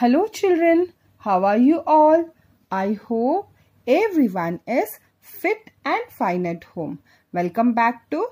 Hello children, how are you all? I hope everyone is fit and fine at home. Welcome back to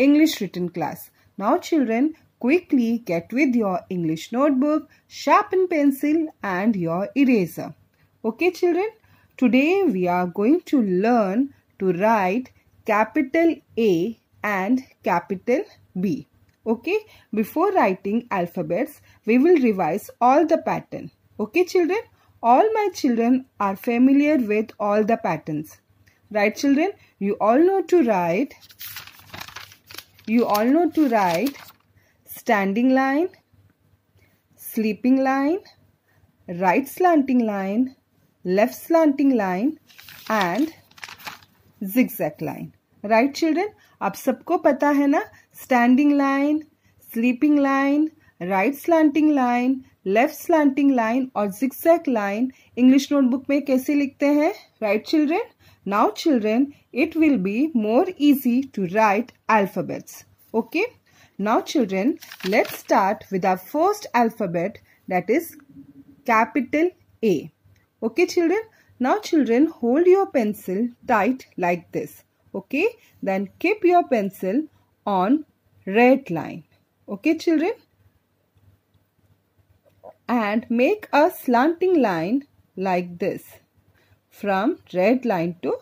English written class. Now children, quickly get with your English notebook, sharpen pencil and your eraser. Okay children, today we are going to learn to write capital A and capital B. Okay, before writing alphabets, we will revise all the pattern. Okay children, all my children are familiar with all the patterns. Right children, you all know to write, you all know to write standing line, sleeping line, right slanting line, left slanting line and zigzag line. Right children, आप सबको पता है ना standing line, sleeping line, right slanting line, left slanting line or zigzag line English notebook में कैसे लिखते हैं? Right children? Now children, it will be more easy to write alphabets. Okay? Now children, let's start with our first alphabet that is capital A. Okay children? Now children, hold your pencil tight like this. Okay? Then keep your pencil on red line. Okay, children? And make a slanting line like this from red line to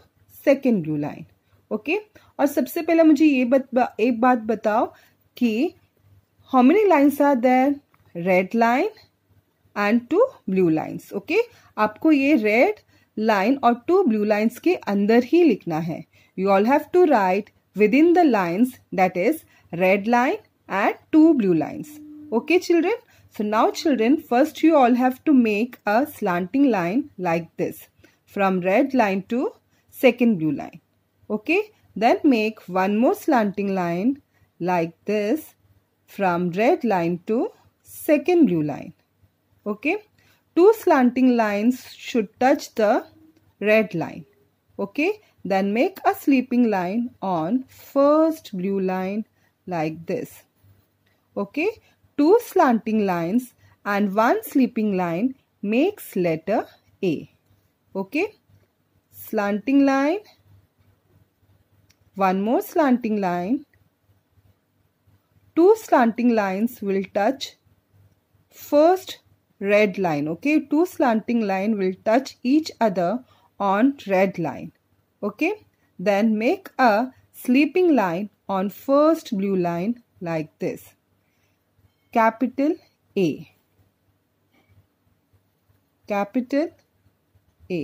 second blue line. Okay? और सबसे पहले मुझे ये बत, एक बात बताओ कि how many lines are there? Red line and two blue lines. Okay? आपको ये red लाइन और टू ब्लू लाइन्स के अंदर ही लिखना है you all have to write within the lines that is red line and two blue lines. Okay children? So now children, first you all have to make a slanting line like this. From red line to second blue line. Okay? Then make one more slanting line like this from red line to second blue line. Okay? Two slanting lines should touch the red line. Okay? Then make a sleeping line on first blue line like this. Okay, two slanting lines and one sleeping line makes letter A. Okay, slanting line, one more slanting line, two slanting lines will touch first red line. Okay, two slanting line will touch each other on red line. Okay, then make a sleeping line on first blue line like this. Capital A. Capital A.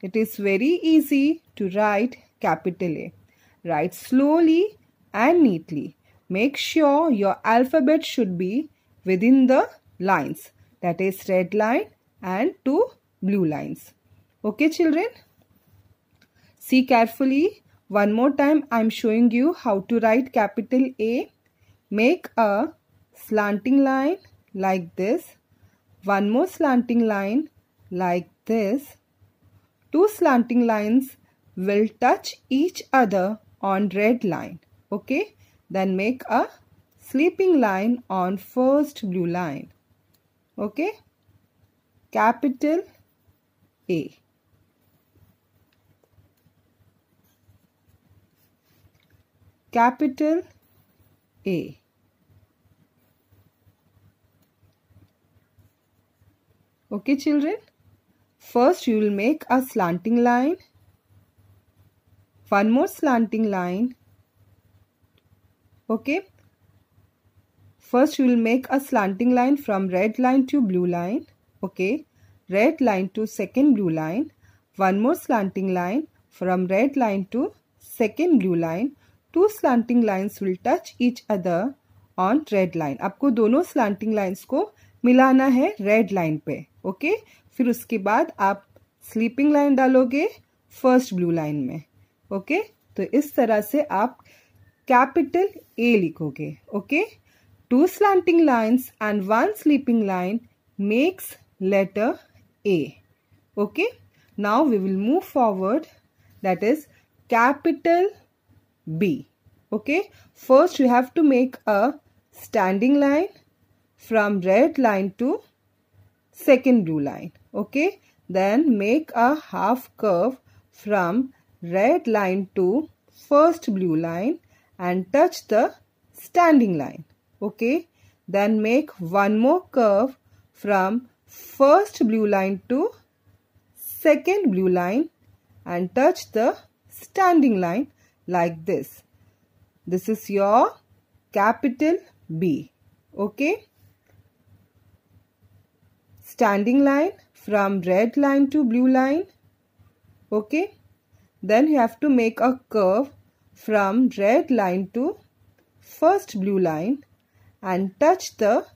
It is very easy to write capital A. Write slowly and neatly. Make sure your alphabet should be within the lines. That is red line and two blue lines. Okay children? See carefully one more time, I am showing you how to write capital A. Make a slanting line like this. One more slanting line like this. Two slanting lines will touch each other on red line. Okay. Then make a sleeping line on first blue line. Okay. Capital A. capital A. Okay children, first you will make a slanting line, one more slanting line, okay. First you will make a slanting line from red line to blue line, okay, red line to second blue line, one more slanting line from red line to second blue line two slanting lines will touch each other on red line आपको दोनों slanting lines को मिलाना है red line पे okay फिर उसके बाद आप स्लीपिंग लाइन डालोगे फर्स्ट ब्लू लाइन में ओके तो इस तरह से आप कैपिटल ए लिखोगे okay two slanting lines and one sleeping line makes letter A okay now we will move forward that is capital B. Okay. First you have to make a standing line from red line to second blue line. Okay. Then make a half curve from red line to first blue line and touch the standing line. Okay. Then make one more curve from first blue line to second blue line and touch the standing line like this. This is your capital B. Okay. Standing line from red line to blue line. Okay. Then you have to make a curve from red line to first blue line and touch the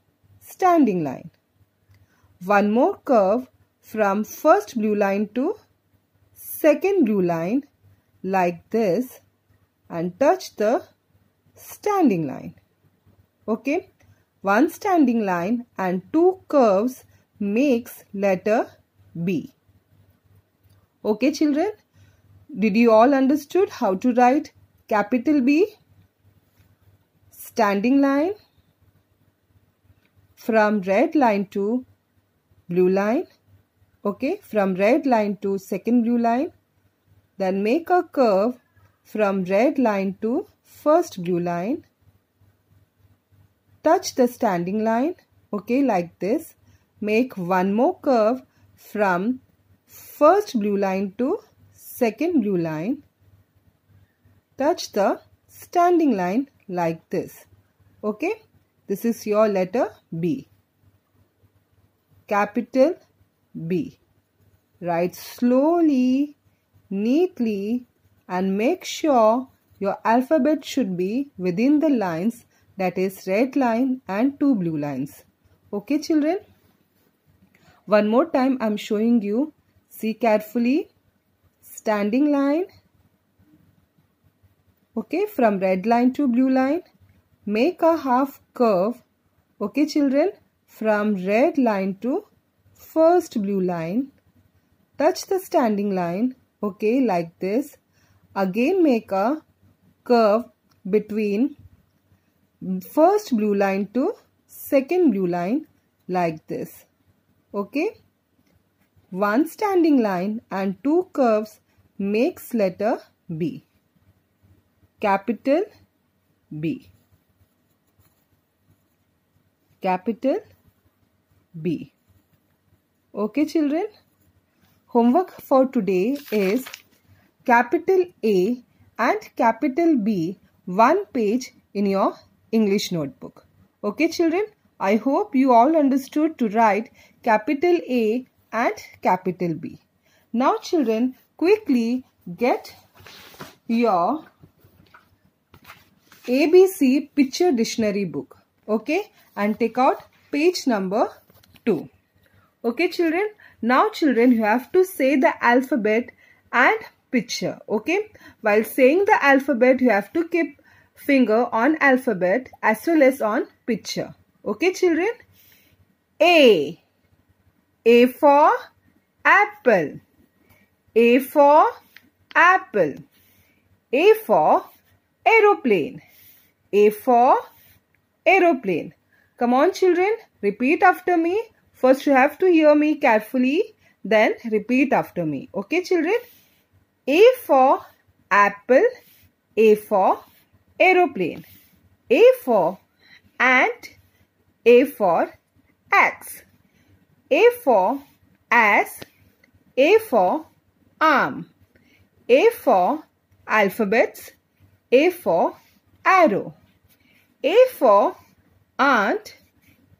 standing line. One more curve from first blue line to second blue line like this and touch the standing line. Okay. One standing line and two curves makes letter B. Okay children. Did you all understood how to write capital B? Standing line from red line to blue line okay from red line to second blue line then make a curve from red line to first blue line, touch the standing line, okay, like this. Make one more curve from first blue line to second blue line. Touch the standing line like this, okay. This is your letter B. Capital B. Write slowly, neatly and make sure your alphabet should be within the lines that is red line and two blue lines. Okay children? One more time I am showing you. See carefully. Standing line. Okay from red line to blue line. Make a half curve. Okay children? From red line to first blue line. Touch the standing line. Okay like this again make a curve between first blue line to second blue line like this. Okay. One standing line and two curves makes letter B. Capital B. Capital B. Okay children. Homework for today is capital A and capital B one page in your English notebook. Okay children, I hope you all understood to write capital A and capital B. Now children, quickly get your ABC picture dictionary book. Okay, and take out page number 2. Okay children, now children you have to say the alphabet and picture okay while saying the alphabet you have to keep finger on alphabet as well as on picture okay children a a for apple a for apple a for aeroplane a for aeroplane come on children repeat after me first you have to hear me carefully then repeat after me okay children a for apple, A for aeroplane, A for ant, A for axe, A for ass, A for arm, A for alphabets, A for arrow, A for aunt,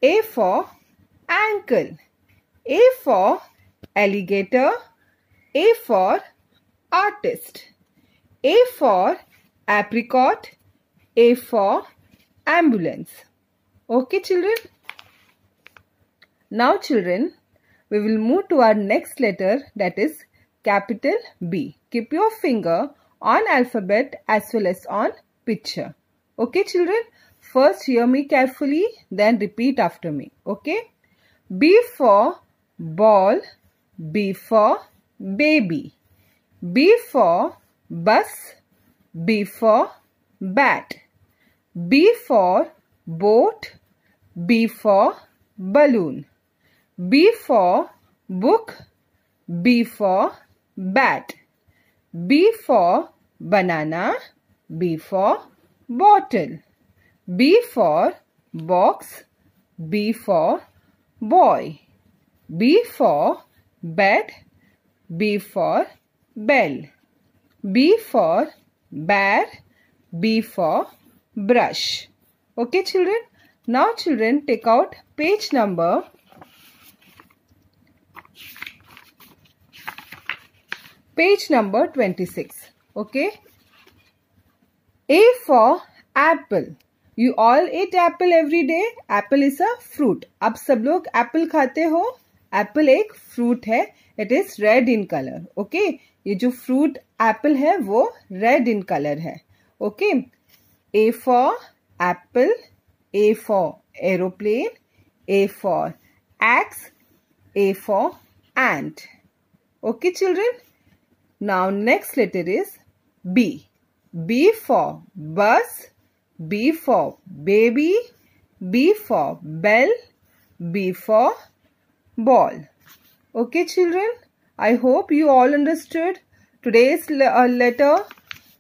A for ankle, A for alligator, A for artist. A for apricot, A for ambulance. Okay children? Now children, we will move to our next letter that is capital B. Keep your finger on alphabet as well as on picture. Okay children? First hear me carefully then repeat after me. Okay? B for ball, B for baby. B for bus, B for bat, B for boat, B for balloon, B for book, B for bat, B for banana, B for bottle, B for box, B for boy, B for bed, B for bell. B for bear, B for brush. Okay children? Now children take out page number page number 26. Okay? A for apple. you all eat apple every day apple is a fruit आप sab log apple khate ho apple ek fruit hai it is red in color okay ये जो fruit apple है वो red in colour है okay A for apple A for aeroplane A for axe A for ant okay children now next letter is B B for bus B for baby B for bell B for ball okay children I hope you all understood today's uh, letter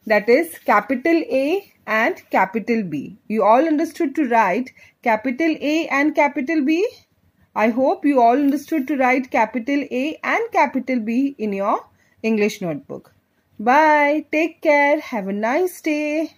that is capital A and capital B. You all understood to write capital A and capital B? I hope you all understood to write capital A and capital B in your English notebook. Bye. Take care. Have a nice day.